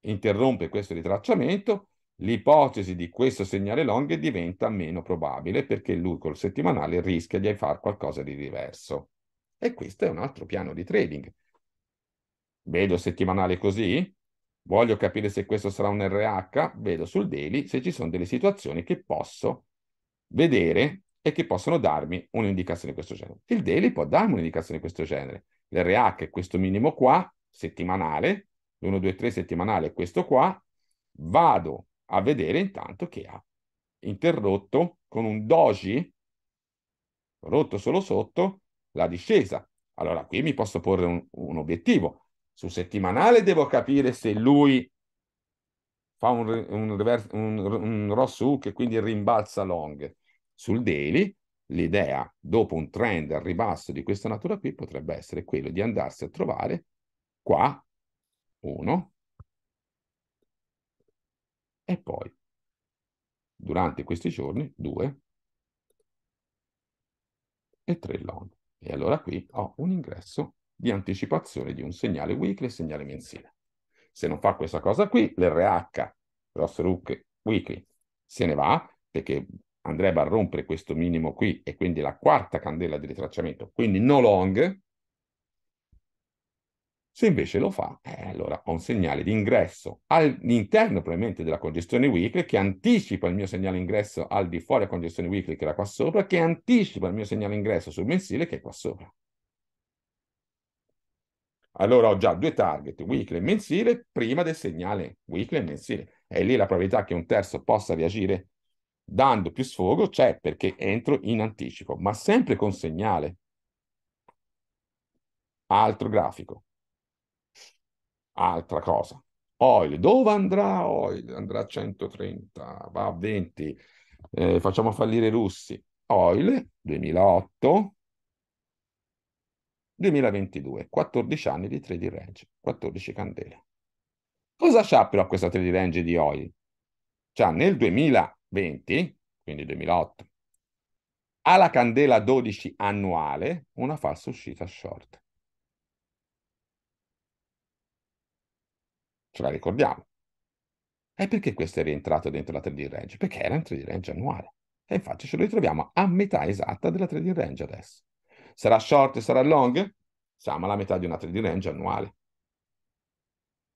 interrompe questo ritracciamento, l'ipotesi di questo segnale long diventa meno probabile perché lui col settimanale rischia di fare qualcosa di diverso. E questo è un altro piano di trading. Vedo settimanale così, voglio capire se questo sarà un RH, vedo sul daily se ci sono delle situazioni che posso vedere e che possono darmi un'indicazione di questo genere. Il daily può darmi un'indicazione di questo genere. L'RH è questo minimo qua, settimanale, l'1, 2, 3 settimanale è questo qua, vado a vedere intanto che ha interrotto con un doji, rotto solo sotto, la discesa. Allora qui mi posso porre un, un obiettivo. Su settimanale devo capire se lui fa un, un, reverse, un, un ross hook e quindi rimbalza long. Sul daily l'idea, dopo un trend al ribasso di questa natura qui, potrebbe essere quello di andarsi a trovare qua uno e poi durante questi giorni due e tre long. E allora qui ho un ingresso di anticipazione di un segnale weekly e segnale mensile. Se non fa questa cosa qui, l'RH, grosso Rook weekly, se ne va perché andrebbe a rompere questo minimo qui e quindi la quarta candela di ritracciamento, quindi no long. Se invece lo fa, eh, allora ho un segnale di ingresso all'interno probabilmente della congestione weekly che anticipa il mio segnale ingresso al di fuori della congestione weekly che era qua sopra, che anticipa il mio segnale ingresso sul mensile che è qua sopra allora ho già due target, weekly e mensile, prima del segnale weekly e mensile. È lì la probabilità che un terzo possa reagire dando più sfogo c'è perché entro in anticipo, ma sempre con segnale. Altro grafico. Altra cosa. Oil, dove andrà oil? Andrà a 130, va a 20. Eh, facciamo fallire i russi. Oil, 2008, 2022, 14 anni di 3D range, 14 candele. Cosa c'ha però questa 3D range di oggi? C'ha nel 2020, quindi 2008, alla candela 12 annuale una falsa uscita short. Ce la ricordiamo. E perché questo è rientrato dentro la 3D range? Perché era un d range annuale. E infatti ce lo ritroviamo a metà esatta della 3D range adesso. Sarà short e sarà long? Siamo alla metà di una 3D range annuale.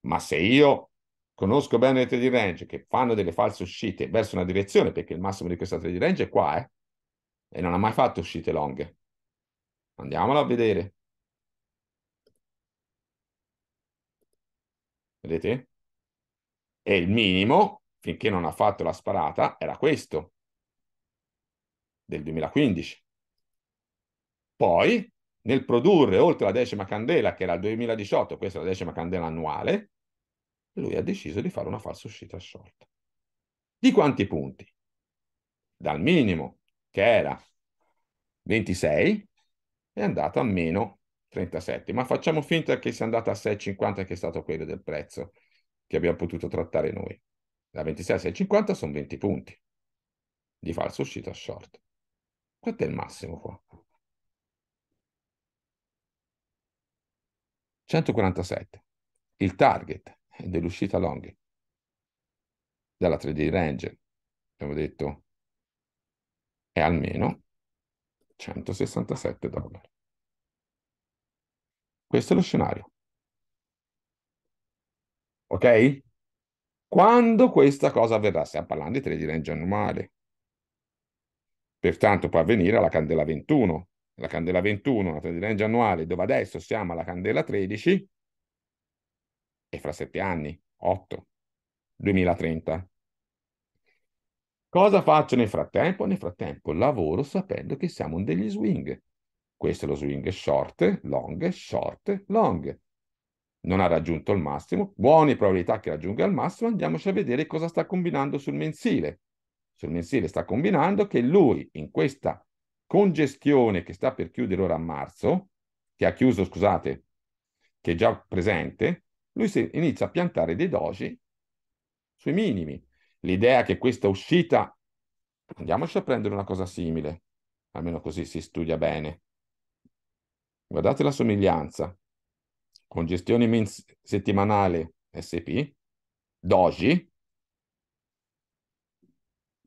Ma se io conosco bene le 3D range che fanno delle false uscite verso una direzione, perché il massimo di questa 3D range è qua, eh? e non ha mai fatto uscite long. Andiamola a vedere. Vedete? E il minimo, finché non ha fatto la sparata, era questo, del 2015. Poi, nel produrre oltre la decima candela, che era il 2018, questa è la decima candela annuale, lui ha deciso di fare una falsa uscita assolta. Di quanti punti? Dal minimo, che era 26, è andata a meno 37. Ma facciamo finta che sia andata a 6,50, che è stato quello del prezzo che abbiamo potuto trattare noi. Da 26 a 6,50 sono 20 punti di falsa uscita short. Quanto è il massimo qua? 147. Il target dell'uscita long dalla 3D range, abbiamo detto, è almeno 167 dollari. Questo è lo scenario. Ok? Quando questa cosa avverrà? Stiamo parlando di 3D range annuale. Pertanto può avvenire alla candela 21, la candela 21, la trading range annuale, dove adesso siamo alla candela 13, e fra sette anni, 8, 2030. Cosa faccio nel frattempo? Nel frattempo lavoro sapendo che siamo degli swing. Questo è lo swing short, long, short, long. Non ha raggiunto il massimo, buone probabilità che raggiunga il massimo, andiamoci a vedere cosa sta combinando sul mensile. Sul mensile sta combinando che lui in questa congestione che sta per chiudere ora a marzo, che ha chiuso, scusate, che è già presente, lui inizia a piantare dei doji sui minimi. L'idea che questa uscita, andiamoci a prendere una cosa simile, almeno così si studia bene. Guardate la somiglianza. Congestione min settimanale SP, doji.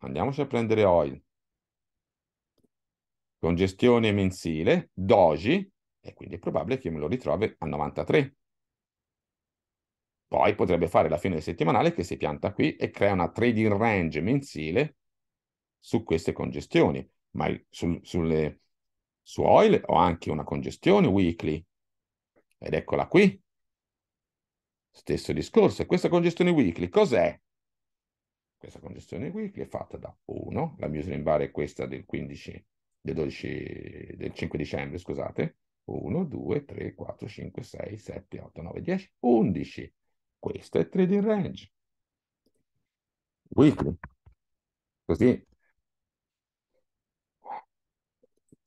Andiamoci a prendere oil con gestione mensile, doji, e quindi è probabile che io me lo ritrovi a 93. Poi potrebbe fare la fine del settimanale che si pianta qui e crea una trading range mensile su queste congestioni, ma sul, sulle, su oil ho anche una congestione weekly, ed eccola qui. Stesso discorso, e questa congestione weekly cos'è? Questa congestione weekly è fatta da 1, la music bar è questa del 15 del, 12, del 5 dicembre, scusate, 1, 2, 3, 4, 5, 6, 7, 8, 9, 10, 11. Questo è il trading range. Weekly. Così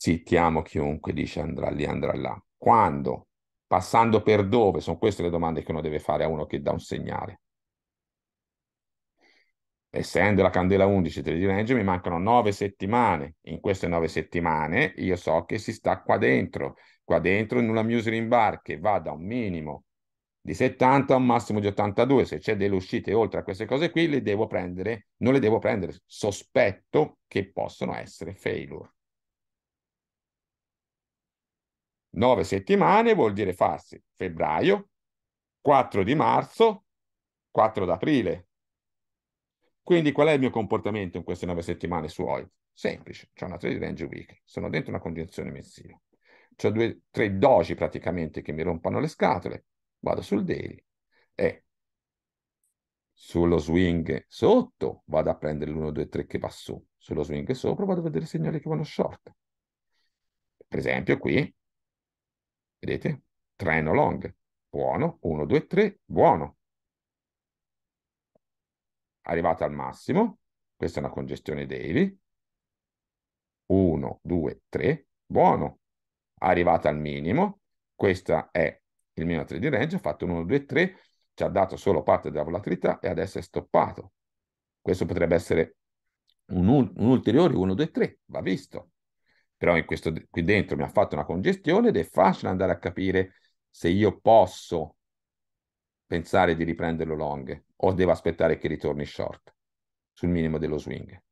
zittiamo chiunque dice andrà lì, andrà là. Quando? Passando per dove? Sono queste le domande che uno deve fare a uno che dà un segnale essendo la candela 11 del Range, mi mancano nove settimane. In queste nove settimane io so che si sta qua dentro. Qua dentro in una music in bar che va da un minimo di 70 a un massimo di 82. Se c'è delle uscite oltre a queste cose qui, le devo prendere, non le devo prendere. Sospetto che possono essere failure. 9 settimane vuol dire farsi febbraio, 4 di marzo, 4 d'aprile, quindi qual è il mio comportamento in queste nove settimane suoi? OI? Semplice, c'è una trade range week, sono dentro una congiunzione mensile. C'ho due, tre doji praticamente che mi rompano le scatole, vado sul daily e sullo swing sotto vado a prendere l'1, 2, 3 che va su, sullo swing sopra vado a vedere i segnali che vanno short. Per esempio qui, vedete, treno long, buono, 1, 2, 3, buono, arrivata al massimo, questa è una congestione daily, 1, 2, 3, buono, arrivata al minimo, questa è il meno 3 di range, ha fatto 1, 2, 3, ci ha dato solo parte della volatilità e adesso è stoppato. Questo potrebbe essere un, un ulteriore 1, 2, 3, va visto. Però in questo, qui dentro mi ha fatto una congestione ed è facile andare a capire se io posso pensare di riprenderlo long o devo aspettare che ritorni short sul minimo dello swing.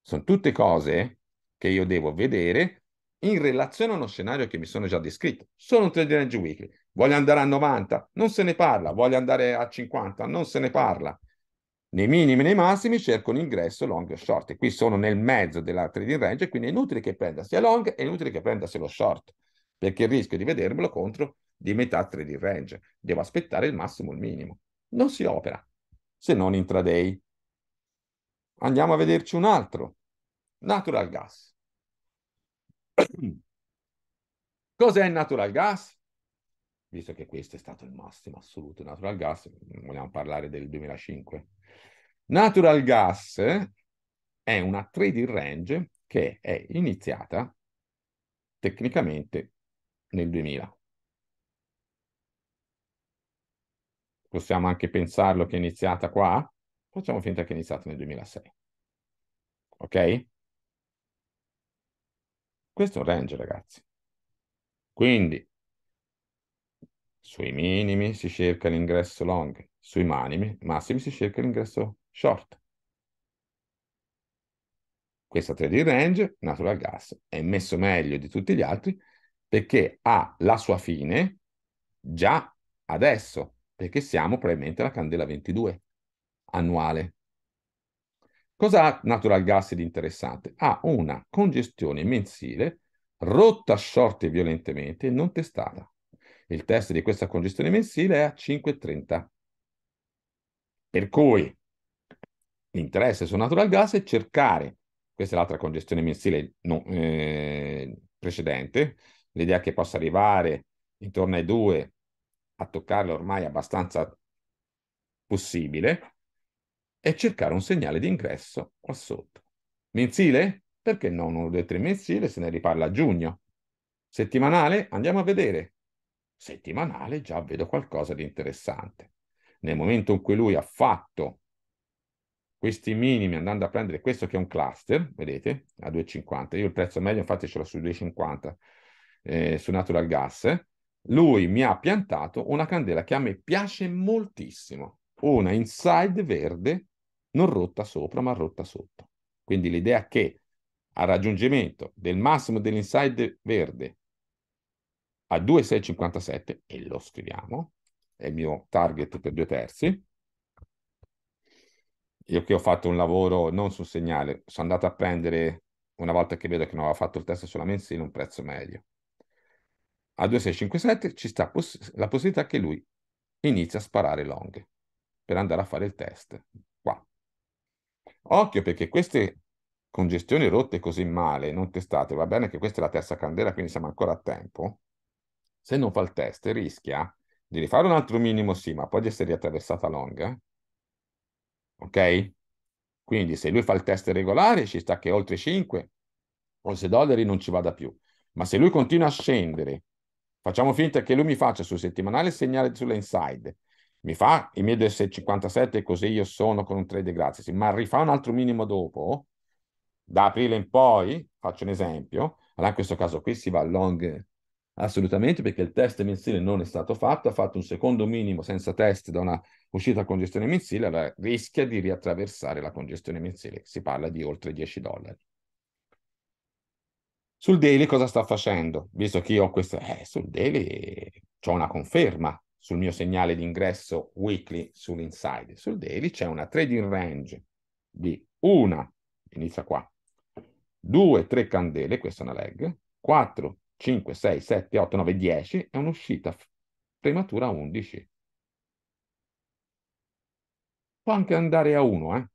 Sono tutte cose che io devo vedere in relazione a uno scenario che mi sono già descritto. Sono un trade range weekly, voglio andare a 90, non se ne parla, voglio andare a 50, non se ne parla. Nei minimi e nei massimi cerco un ingresso long o short. E qui sono nel mezzo della trading range, quindi è inutile che prenda sia long, è inutile che prenda sia lo short, perché il rischio di vedermelo contro di metà 3D range. Devo aspettare il massimo il minimo. Non si opera, se non intraday. Andiamo a vederci un altro. Natural gas. Cos'è natural gas? Visto che questo è stato il massimo assoluto natural gas, vogliamo parlare del 2005. Natural gas è una trading range che è iniziata tecnicamente nel 2000. possiamo anche pensarlo che è iniziata qua, facciamo finta che è iniziata nel 2006. Ok? Questo è un range, ragazzi. Quindi, sui minimi si cerca l'ingresso long, sui manimi, massimi si cerca l'ingresso short. Questa trading range, natural gas, è messo meglio di tutti gli altri perché ha la sua fine già adesso, perché siamo probabilmente alla candela 22 annuale. Cosa ha natural gas di interessante? Ha una congestione mensile rotta a short e violentemente non testata. Il test di questa congestione mensile è a 5,30. Per cui l'interesse su natural gas è cercare, questa è l'altra congestione mensile no, eh, precedente, l'idea che possa arrivare intorno ai 2 a toccarla ormai abbastanza possibile, e cercare un segnale di ingresso qua sotto. Mensile? Perché non uno, 2, tre mensile, se ne riparla a giugno. Settimanale? Andiamo a vedere. Settimanale già vedo qualcosa di interessante. Nel momento in cui lui ha fatto questi minimi andando a prendere questo che è un cluster, vedete, a 2,50. Io il prezzo meglio infatti ce l'ho su 2,50 eh, su natural gas lui mi ha piantato una candela che a me piace moltissimo, una inside verde non rotta sopra ma rotta sotto. Quindi l'idea che al raggiungimento del massimo dell'inside verde a 2,657, e lo scriviamo, è il mio target per due terzi, io che ho fatto un lavoro non sul segnale, sono andato a prendere, una volta che vedo che non aveva fatto il test sulla mensile, un prezzo medio. A 2657 ci sta poss- la possibilità che lui inizia a sparare long per andare a fare il test. Qua. Occhio perché queste congestioni rotte così male, non testate, va bene che questa è la terza candela, quindi siamo ancora a tempo. Se non fa il test rischia di rifare un altro minimo sì, ma poi di essere riattraversata long. Ok? Quindi se lui fa il test regolare ci sta che oltre 5 o se dollari non ci vada più. Ma se lui continua a scendere Facciamo finta che lui mi faccia sul settimanale il segnale sulle inside, mi fa il mio miei 57 così io sono con un trade gratis, ma rifà un altro minimo dopo, da aprile in poi, faccio un esempio, allora in questo caso qui si va long assolutamente perché il test mensile non è stato fatto, ha fatto un secondo minimo senza test da una uscita a congestione mensile, allora rischia di riattraversare la congestione mensile, si parla di oltre 10 dollari. Sul daily cosa sta facendo? Visto che io ho questo, Eh, sul daily c'è una conferma sul mio segnale di ingresso weekly sull'inside. Sul daily c'è una trading range di una, inizia qua, due, tre candele, questa è una leg, 4, 5, 6, 7, 8, 9, 10 è un'uscita prematura 11. Può anche andare a 1, eh?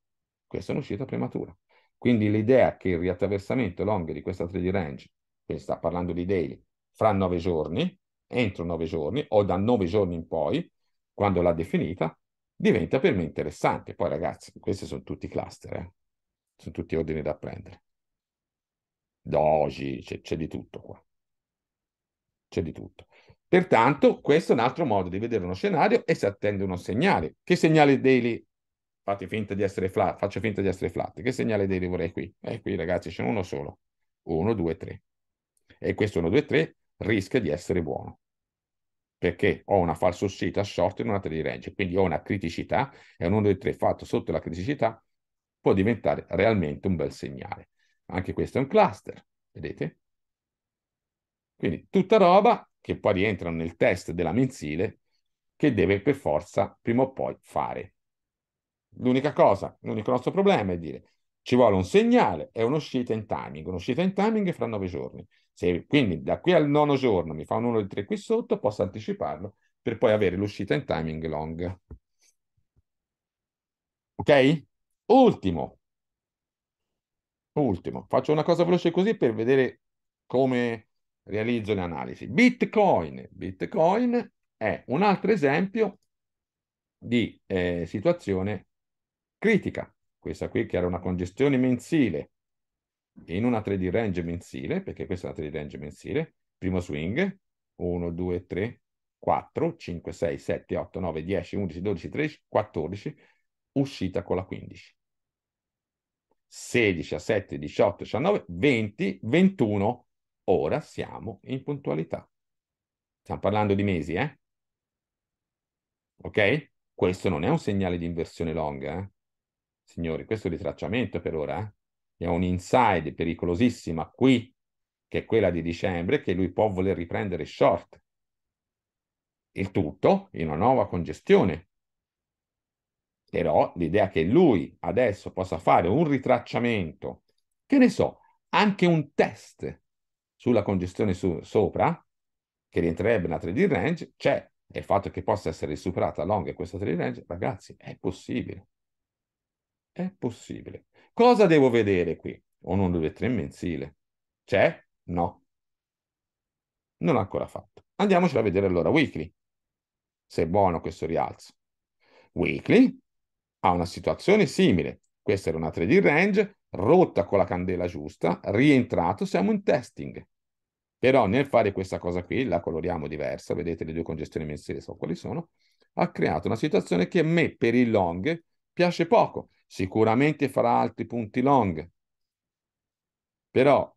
Questa è un'uscita prematura. Quindi l'idea che il riattraversamento long di questa 3D range, che sta parlando di daily, fra nove giorni, entro nove giorni o da nove giorni in poi, quando l'ha definita, diventa per me interessante. Poi ragazzi, questi sono tutti cluster, eh? sono tutti ordini da prendere. Doji, c'è, c'è di tutto qua. C'è di tutto. Pertanto, questo è un altro modo di vedere uno scenario e si attende uno segnale. Che segnale daily fate finta di essere flat, faccio finta di essere flat, che segnale deriverei qui? E eh, qui ragazzi c'è uno solo, 1, 2, 3. E questo 1, 2, 3 rischia di essere buono, perché ho una falsa uscita short in una 3D range, quindi ho una criticità e un 1, 2, 3 fatto sotto la criticità può diventare realmente un bel segnale. Anche questo è un cluster, vedete? Quindi tutta roba che poi rientra nel test della mensile che deve per forza prima o poi fare. L'unica cosa, l'unico nostro problema è dire ci vuole un segnale e un'uscita in timing, un'uscita in timing fra nove giorni. Se quindi da qui al nono giorno mi fa un 1 del 3 qui sotto, posso anticiparlo per poi avere l'uscita in timing long. Ok? Ultimo. Ultimo. Faccio una cosa veloce così per vedere come realizzo le analisi. Bitcoin. Bitcoin è un altro esempio di eh, situazione critica, questa qui che era una congestione mensile in una 3D range mensile, perché questa è una 3D range mensile, primo swing, 1, 2, 3, 4, 5, 6, 7, 8, 9, 10, 11, 12, 13, 14, uscita con la 15. 16, 17, 18, 19, 20, 21. Ora siamo in puntualità. Stiamo parlando di mesi, eh? Ok? Questo non è un segnale di inversione longa, eh? Signori, questo ritracciamento per ora, eh? è un inside pericolosissima qui, che è quella di dicembre, che lui può voler riprendere short. Il tutto in una nuova congestione. Però l'idea che lui adesso possa fare un ritracciamento, che ne so, anche un test sulla congestione su, sopra, che rientrerebbe nella 3D range, c'è. E il fatto che possa essere superata long questa 3D range, ragazzi, è possibile è possibile. Cosa devo vedere qui? 1, 2, 3 mensile. C'è? No. Non ancora fatto. Andiamoci a vedere allora weekly. Se è buono questo rialzo. Weekly ha una situazione simile. Questa era una 3D range, rotta con la candela giusta, rientrato, siamo in testing. Però nel fare questa cosa qui, la coloriamo diversa, vedete le due congestioni mensili so quali sono, ha creato una situazione che a me per il long piace poco Sicuramente farà altri punti long, però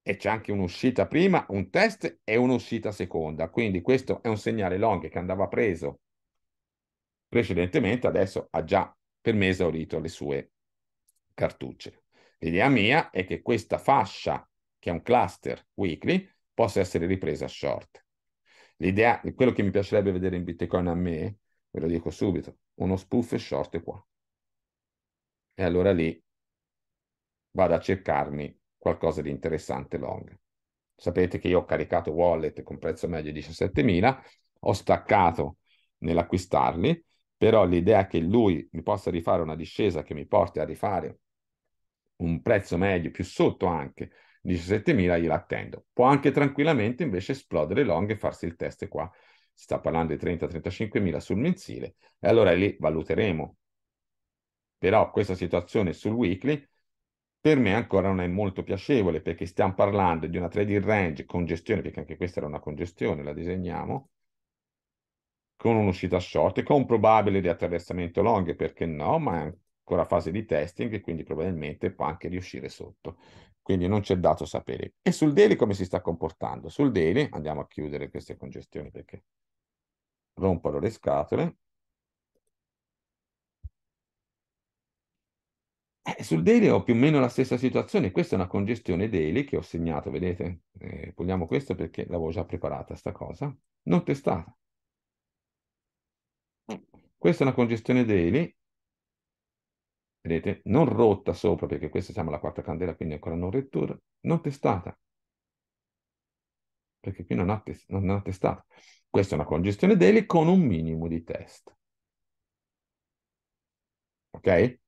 e c'è anche un'uscita prima, un test e un'uscita seconda. Quindi questo è un segnale long che andava preso precedentemente, adesso ha già per me esaurito le sue cartucce. L'idea mia è che questa fascia, che è un cluster weekly, possa essere ripresa short. L'idea, quello che mi piacerebbe vedere in Bitcoin a me, ve lo dico subito, uno spoof short qua e allora lì vado a cercarmi qualcosa di interessante long. Sapete che io ho caricato wallet con prezzo medio 17.000, ho staccato nell'acquistarli, però l'idea che lui mi possa rifare una discesa che mi porti a rifare un prezzo medio più sotto anche 17.000 gliela attendo. Può anche tranquillamente invece esplodere long e farsi il test qua. Si sta parlando di 30-35.000 sul mensile e allora lì valuteremo però questa situazione sul weekly per me ancora non è molto piacevole perché stiamo parlando di una trading range congestione, perché anche questa era una congestione, la disegniamo, con un'uscita short e con probabile di attraversamento long, perché no, ma è ancora fase di testing e quindi probabilmente può anche riuscire sotto. Quindi non c'è dato sapere. E sul daily come si sta comportando? Sul daily andiamo a chiudere queste congestioni perché rompono le scatole. Eh, sul daily ho più o meno la stessa situazione, questa è una congestione daily che ho segnato, vedete? Eh, puliamo questo perché l'avevo già preparata sta cosa, non testata. Questa è una congestione daily, vedete, non rotta sopra perché questa siamo alla quarta candela quindi ancora non rettura, non testata, perché qui non ha, tes non ha testata. Questa è una congestione daily con un minimo di test. Ok?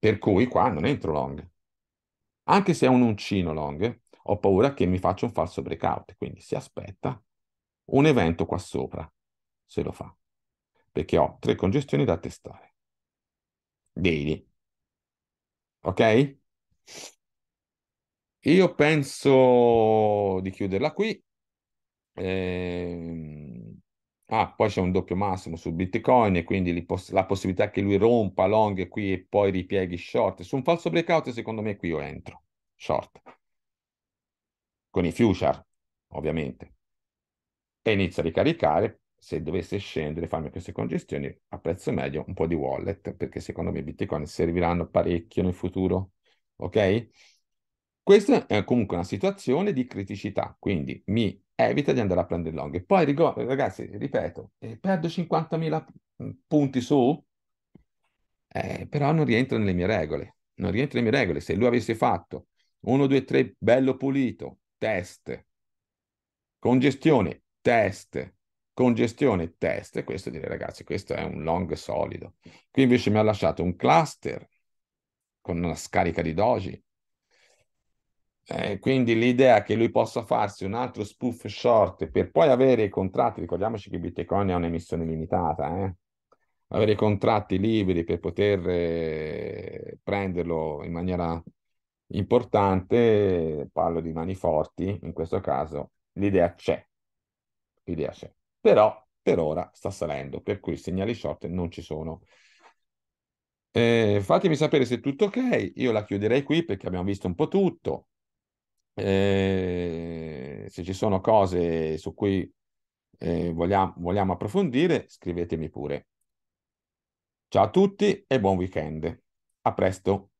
Per cui qua non entro long. Anche se è un uncino long, ho paura che mi faccia un falso breakout, quindi si aspetta un evento qua sopra, se lo fa, perché ho tre congestioni da testare. Daily. Ok? Io penso di chiuderla qui. Eh, Ah, poi c'è un doppio massimo su Bitcoin e quindi poss- la possibilità che lui rompa long qui e poi ripieghi short. Su un falso breakout secondo me qui io entro, short. Con i future, ovviamente. E inizio a ricaricare, se dovesse scendere, farmi queste congestioni, a prezzo medio un po' di wallet, perché secondo me i Bitcoin serviranno parecchio nel futuro, ok? Questa è comunque una situazione di criticità, quindi mi evita di andare a prendere longhe. Poi, ragazzi, ripeto, eh, perdo 50.000 mm, punti su, eh, però non rientra nelle mie regole. Non rientra nelle mie regole. Se lui avesse fatto 1, 2, 3, bello pulito, test, congestione, test, congestione, test, questo direi, ragazzi, questo è un long solido. Qui invece mi ha lasciato un cluster con una scarica di doji, eh, quindi l'idea che lui possa farsi un altro spoof short per poi avere i contratti, ricordiamoci che Bitcoin è un'emissione limitata, eh? avere i contratti liberi per poter eh, prenderlo in maniera importante, parlo di mani forti, in questo caso l'idea c'è, l'idea c'è, però per ora sta salendo, per cui segnali short non ci sono. Eh, fatemi sapere se è tutto ok, io la chiuderei qui perché abbiamo visto un po' tutto, eh, se ci sono cose su cui eh, vogliamo, vogliamo approfondire, scrivetemi pure. Ciao a tutti e buon weekend. A presto.